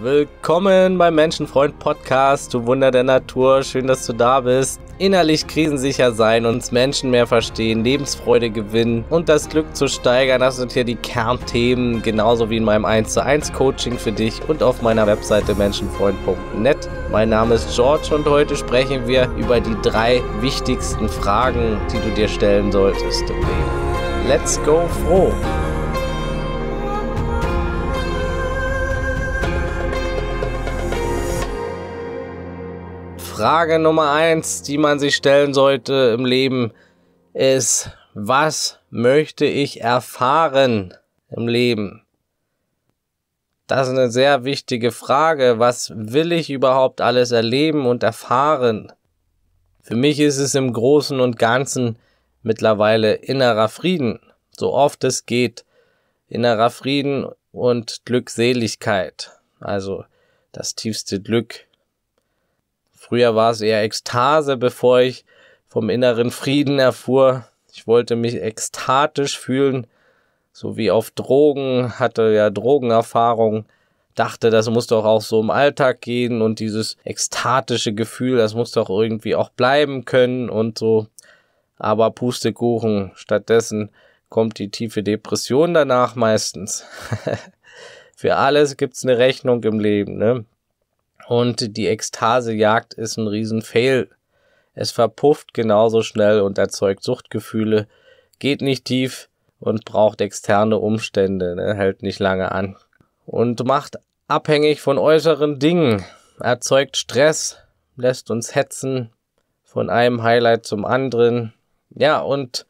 Willkommen beim Menschenfreund Podcast, du Wunder der Natur. Schön, dass du da bist. Innerlich krisensicher sein, uns Menschen mehr verstehen, Lebensfreude gewinnen und das Glück zu steigern, das sind hier die Kernthemen, genauso wie in meinem 1 zu 1 Coaching für dich und auf meiner Webseite menschenfreund.net. Mein Name ist George und heute sprechen wir über die drei wichtigsten Fragen, die du dir stellen solltest im Leben. Let's go froh! Frage Nummer eins, die man sich stellen sollte im Leben, ist, was möchte ich erfahren im Leben? Das ist eine sehr wichtige Frage. Was will ich überhaupt alles erleben und erfahren? Für mich ist es im Großen und Ganzen mittlerweile innerer Frieden, so oft es geht. Innerer Frieden und Glückseligkeit, also das tiefste Glück Früher war es eher Ekstase, bevor ich vom inneren Frieden erfuhr. Ich wollte mich ekstatisch fühlen, so wie auf Drogen, hatte ja Drogenerfahrung, dachte, das muss doch auch so im Alltag gehen und dieses ekstatische Gefühl, das muss doch irgendwie auch bleiben können und so. Aber Pustekuchen, stattdessen kommt die tiefe Depression danach meistens. Für alles gibt's eine Rechnung im Leben, ne? Und die Ekstasejagd ist ein Riesenfail. Es verpufft genauso schnell und erzeugt Suchtgefühle, geht nicht tief und braucht externe Umstände, ne? hält nicht lange an. Und macht abhängig von äußeren Dingen, erzeugt Stress, lässt uns hetzen von einem Highlight zum anderen. Ja, und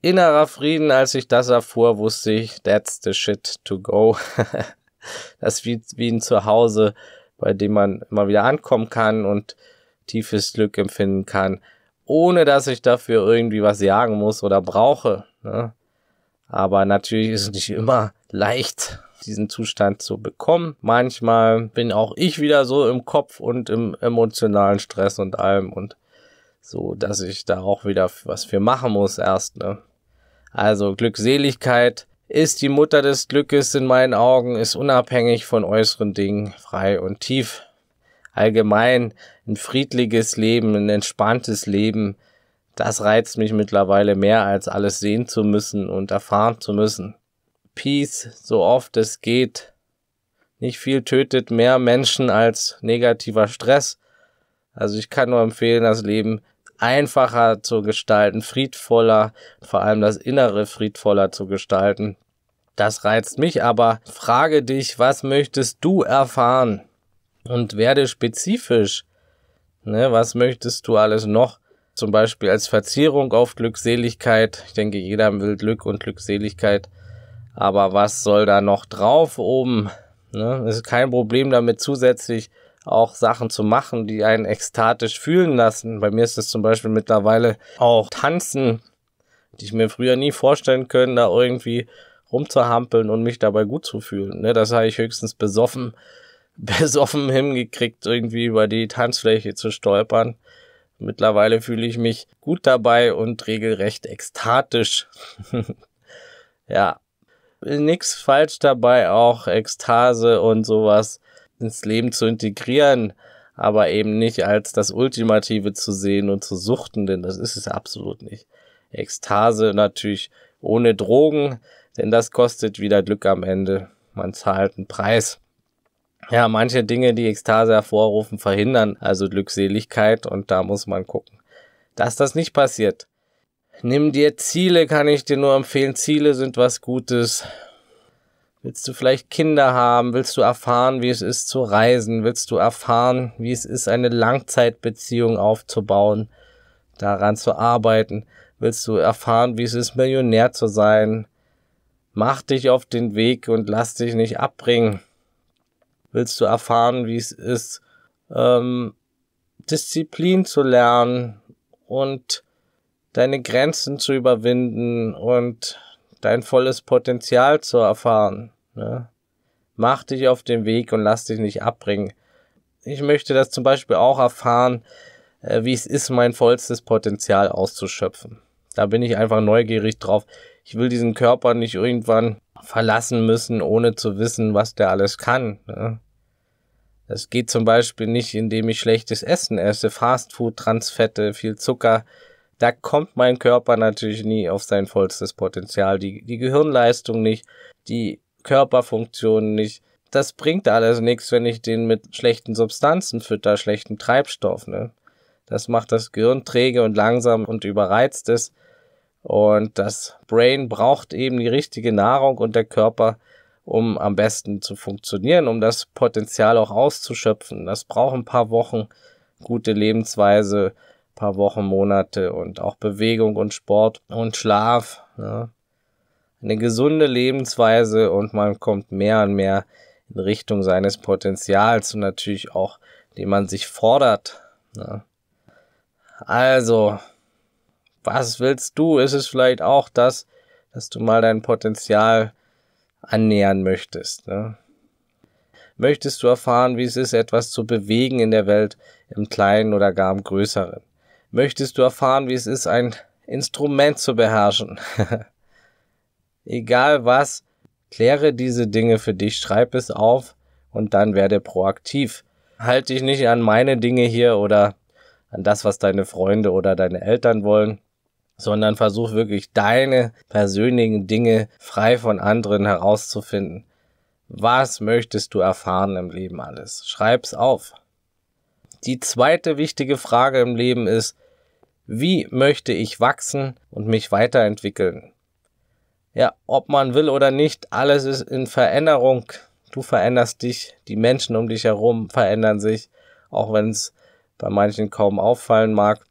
innerer Frieden, als ich das erfuhr, wusste ich, that's the shit to go. das ist wie, wie ein Zuhause, bei dem man immer wieder ankommen kann und tiefes Glück empfinden kann, ohne dass ich dafür irgendwie was jagen muss oder brauche. Ne? Aber natürlich ist es nicht immer leicht, diesen Zustand zu bekommen. Manchmal bin auch ich wieder so im Kopf und im emotionalen Stress und allem und so, dass ich da auch wieder was für machen muss erst. Ne? Also Glückseligkeit ist die Mutter des Glückes in meinen Augen, ist unabhängig von äußeren Dingen frei und tief. Allgemein ein friedliches Leben, ein entspanntes Leben, das reizt mich mittlerweile mehr als alles sehen zu müssen und erfahren zu müssen. Peace, so oft es geht. Nicht viel tötet mehr Menschen als negativer Stress. Also ich kann nur empfehlen, das Leben einfacher zu gestalten, friedvoller, vor allem das Innere friedvoller zu gestalten. Das reizt mich, aber frage dich, was möchtest du erfahren? Und werde spezifisch. Ne, was möchtest du alles noch? Zum Beispiel als Verzierung auf Glückseligkeit. Ich denke, jeder will Glück und Glückseligkeit. Aber was soll da noch drauf oben? Ne? Es ist kein Problem damit zusätzlich auch Sachen zu machen, die einen ekstatisch fühlen lassen. Bei mir ist es zum Beispiel mittlerweile auch Tanzen, die ich mir früher nie vorstellen können, da irgendwie rumzuhampeln und mich dabei gut zu fühlen. Ne? Das habe ich höchstens besoffen, besoffen hingekriegt, irgendwie über die Tanzfläche zu stolpern. Mittlerweile fühle ich mich gut dabei und regelrecht ekstatisch. ja, nichts falsch dabei, auch Ekstase und sowas ins Leben zu integrieren, aber eben nicht als das Ultimative zu sehen und zu suchten, denn das ist es absolut nicht. Ekstase natürlich ohne Drogen, denn das kostet wieder Glück am Ende. Man zahlt einen Preis. Ja, manche Dinge, die Ekstase hervorrufen, verhindern also Glückseligkeit und da muss man gucken, dass das nicht passiert. Nimm dir Ziele, kann ich dir nur empfehlen. Ziele sind was Gutes Willst du vielleicht Kinder haben? Willst du erfahren, wie es ist zu reisen? Willst du erfahren, wie es ist, eine Langzeitbeziehung aufzubauen, daran zu arbeiten? Willst du erfahren, wie es ist, Millionär zu sein? Mach dich auf den Weg und lass dich nicht abbringen. Willst du erfahren, wie es ist, ähm, Disziplin zu lernen und deine Grenzen zu überwinden und dein volles Potenzial zu erfahren. Ne? Mach dich auf den Weg und lass dich nicht abbringen. Ich möchte das zum Beispiel auch erfahren, äh, wie es ist, mein vollstes Potenzial auszuschöpfen. Da bin ich einfach neugierig drauf. Ich will diesen Körper nicht irgendwann verlassen müssen, ohne zu wissen, was der alles kann. Ne? Das geht zum Beispiel nicht, indem ich schlechtes Essen esse, Fastfood, Transfette, viel Zucker, da kommt mein Körper natürlich nie auf sein vollstes Potenzial. Die, die Gehirnleistung nicht, die Körperfunktion nicht. Das bringt alles nichts, wenn ich den mit schlechten Substanzen fütter, schlechten Treibstoff. Ne? Das macht das Gehirn träge und langsam und überreizt es. Und das Brain braucht eben die richtige Nahrung und der Körper, um am besten zu funktionieren, um das Potenzial auch auszuschöpfen. Das braucht ein paar Wochen, gute Lebensweise, paar Wochen, Monate und auch Bewegung und Sport und Schlaf. Ne? Eine gesunde Lebensweise und man kommt mehr und mehr in Richtung seines Potenzials und natürlich auch, den man sich fordert. Ne? Also, was willst du? Ist es vielleicht auch das, dass du mal dein Potenzial annähern möchtest? Ne? Möchtest du erfahren, wie es ist, etwas zu bewegen in der Welt, im Kleinen oder gar im Größeren? möchtest du erfahren, wie es ist, ein Instrument zu beherrschen. Egal was, kläre diese Dinge für dich, schreib es auf und dann werde proaktiv. Halt dich nicht an meine Dinge hier oder an das, was deine Freunde oder deine Eltern wollen, sondern versuch wirklich deine persönlichen Dinge frei von anderen herauszufinden. Was möchtest du erfahren im Leben alles? Schreib's auf. Die zweite wichtige Frage im Leben ist, wie möchte ich wachsen und mich weiterentwickeln? Ja, ob man will oder nicht, alles ist in Veränderung. Du veränderst dich, die Menschen um dich herum verändern sich, auch wenn es bei manchen kaum auffallen mag.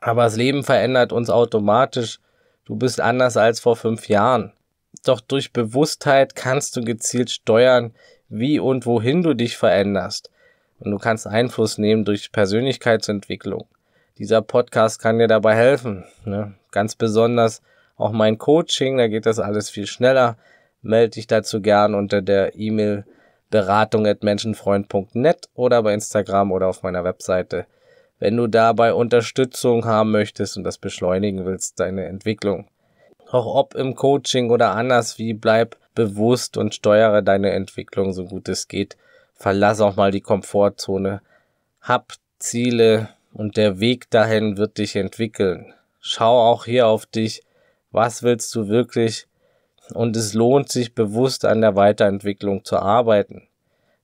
Aber das Leben verändert uns automatisch. Du bist anders als vor fünf Jahren. Doch durch Bewusstheit kannst du gezielt steuern, wie und wohin du dich veränderst. Und du kannst Einfluss nehmen durch Persönlichkeitsentwicklung dieser Podcast kann dir dabei helfen. Ne? Ganz besonders auch mein Coaching, da geht das alles viel schneller. Melde dich dazu gern unter der E-Mail beratung.menschenfreund.net oder bei Instagram oder auf meiner Webseite. Wenn du dabei Unterstützung haben möchtest und das beschleunigen willst, deine Entwicklung. Auch ob im Coaching oder anders wie, bleib bewusst und steuere deine Entwicklung so gut es geht. Verlass auch mal die Komfortzone. Hab Ziele, und der Weg dahin wird dich entwickeln. Schau auch hier auf dich, was willst du wirklich und es lohnt sich bewusst an der Weiterentwicklung zu arbeiten,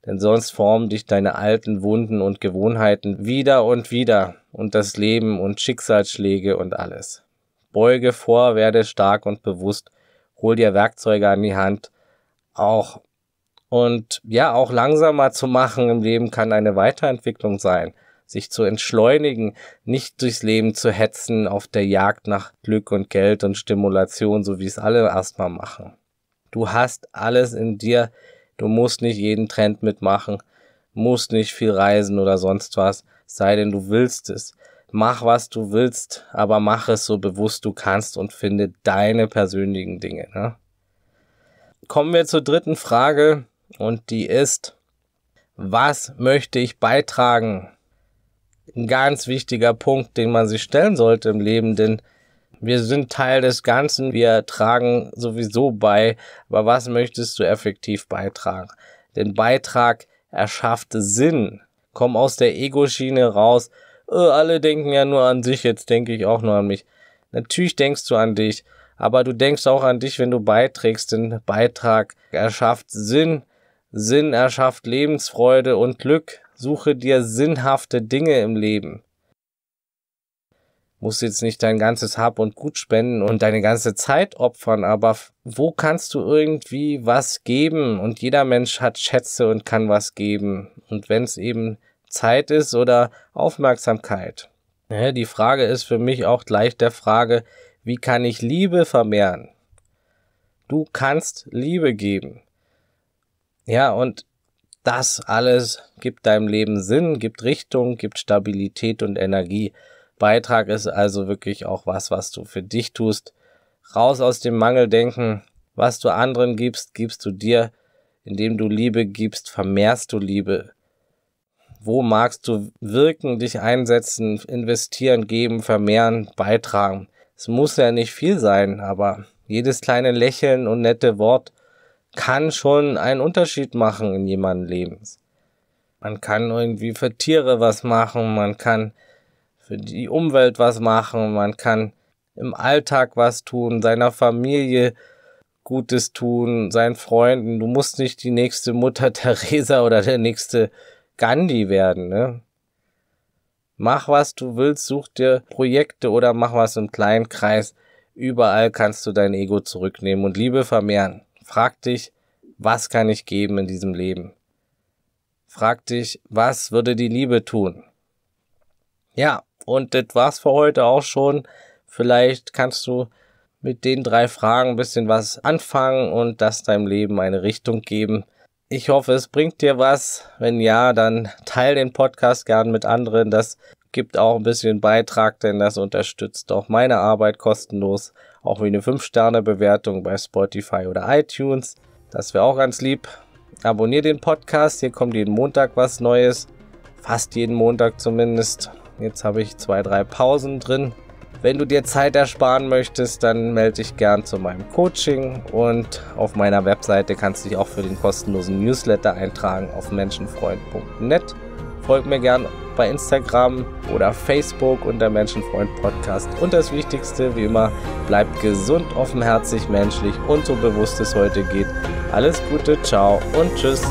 denn sonst formen dich deine alten Wunden und Gewohnheiten wieder und wieder und das Leben und Schicksalsschläge und alles. Beuge vor, werde stark und bewusst, hol dir Werkzeuge an die Hand, auch und ja, auch langsamer zu machen im Leben kann eine Weiterentwicklung sein sich zu entschleunigen, nicht durchs Leben zu hetzen auf der Jagd nach Glück und Geld und Stimulation, so wie es alle erstmal machen. Du hast alles in dir, du musst nicht jeden Trend mitmachen, musst nicht viel reisen oder sonst was, sei denn du willst es. Mach was du willst, aber mach es so bewusst du kannst und finde deine persönlichen Dinge. Ne? Kommen wir zur dritten Frage und die ist, was möchte ich beitragen? ein ganz wichtiger Punkt, den man sich stellen sollte im Leben, denn wir sind Teil des Ganzen, wir tragen sowieso bei, aber was möchtest du effektiv beitragen? Den Beitrag erschafft Sinn. Komm aus der Ego-Schiene raus. Oh, alle denken ja nur an sich, jetzt denke ich auch nur an mich. Natürlich denkst du an dich, aber du denkst auch an dich, wenn du beiträgst, denn Beitrag erschafft Sinn. Sinn erschafft Lebensfreude und Glück. Suche dir sinnhafte Dinge im Leben. Musst jetzt nicht dein ganzes Hab und Gut spenden und deine ganze Zeit opfern, aber wo kannst du irgendwie was geben? Und jeder Mensch hat Schätze und kann was geben. Und wenn es eben Zeit ist oder Aufmerksamkeit. Ne, die Frage ist für mich auch gleich der Frage, wie kann ich Liebe vermehren? Du kannst Liebe geben. Ja, und das alles gibt deinem Leben Sinn, gibt Richtung, gibt Stabilität und Energie. Beitrag ist also wirklich auch was, was du für dich tust. Raus aus dem Mangeldenken. Was du anderen gibst, gibst du dir. Indem du Liebe gibst, vermehrst du Liebe. Wo magst du wirken, dich einsetzen, investieren, geben, vermehren, beitragen? Es muss ja nicht viel sein, aber jedes kleine Lächeln und nette Wort kann schon einen Unterschied machen in jemandem Lebens. Man kann irgendwie für Tiere was machen, man kann für die Umwelt was machen, man kann im Alltag was tun, seiner Familie Gutes tun, seinen Freunden. Du musst nicht die nächste Mutter Teresa oder der nächste Gandhi werden, ne? Mach was du willst, such dir Projekte oder mach was im kleinen Kreis. Überall kannst du dein Ego zurücknehmen und Liebe vermehren. Frag dich, was kann ich geben in diesem Leben? Frag dich, was würde die Liebe tun? Ja, und das war's für heute auch schon. Vielleicht kannst du mit den drei Fragen ein bisschen was anfangen und das deinem Leben eine Richtung geben. Ich hoffe, es bringt dir was. Wenn ja, dann teile den Podcast gern mit anderen. Das gibt auch ein bisschen Beitrag, denn das unterstützt auch meine Arbeit kostenlos auch wie eine 5-Sterne-Bewertung bei Spotify oder iTunes. Das wäre auch ganz lieb. Abonnier den Podcast, hier kommt jeden Montag was Neues. Fast jeden Montag zumindest. Jetzt habe ich zwei, drei Pausen drin. Wenn du dir Zeit ersparen möchtest, dann melde dich gern zu meinem Coaching und auf meiner Webseite kannst du dich auch für den kostenlosen Newsletter eintragen auf menschenfreund.net. Folgt mir gern bei Instagram oder Facebook unter Menschenfreund Podcast. Und das Wichtigste, wie immer, bleibt gesund, offenherzig, menschlich und so bewusst es heute geht. Alles Gute, ciao und tschüss.